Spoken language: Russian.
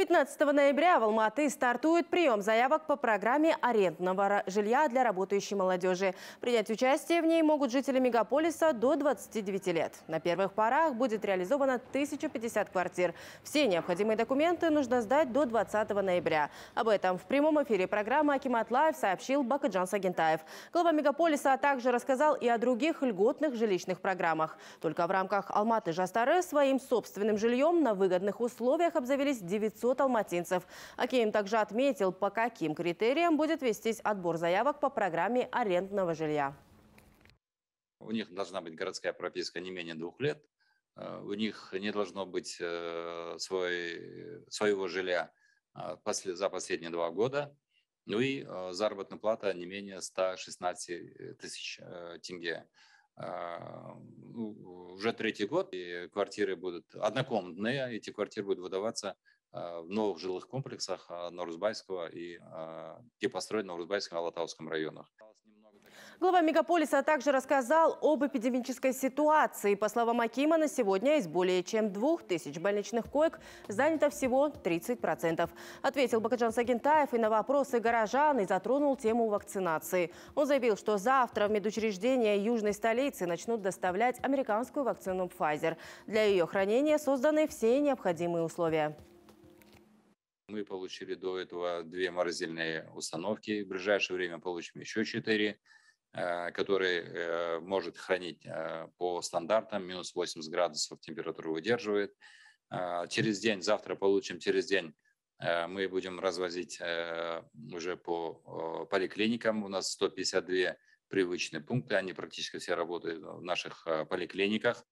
15 ноября в Алматы стартует прием заявок по программе арендного жилья для работающей молодежи. Принять участие в ней могут жители мегаполиса до 29 лет. На первых порах будет реализовано 1050 квартир. Все необходимые документы нужно сдать до 20 ноября. Об этом в прямом эфире программы «Акимат Лайв» сообщил Бакаджан Сагентаев. Глава мегаполиса а также рассказал и о других льготных жилищных программах. Только в рамках Алматы Жастары э» своим собственным жильем на выгодных условиях обзавелись 900 ждет алматинцев. Аким также отметил, по каким критериям будет вестись отбор заявок по программе арендного жилья. У них должна быть городская прописка не менее двух лет. Э, у них не должно быть э, свой, своего жилья э, за последние два года. Ну и заработная плата не менее 116 тысяч тенге. Ну, уже третий год и квартиры будут однокомнатные, эти квартиры будут выдаваться а, в новых жилых комплексах а, Норузбайского и те а, построены в Норузбайском и Алатауском районах. Глава мегаполиса также рассказал об эпидемической ситуации. По словам Акимана, сегодня из более чем двух тысяч больничных коек занято всего 30%. Ответил Бакаджан Сагентаев и на вопросы горожан и затронул тему вакцинации. Он заявил, что завтра в медучреждения южной столицы начнут доставлять американскую вакцину Pfizer. Для ее хранения созданы все необходимые условия. Мы получили до этого две морозильные установки. В ближайшее время получим еще четыре, э, которые э, может хранить э, по стандартам. Минус 80 градусов температуру выдерживает. Через день, завтра получим через день мы будем развозить уже по поликлиникам. У нас 152 привычные пункты, они практически все работают в наших поликлиниках.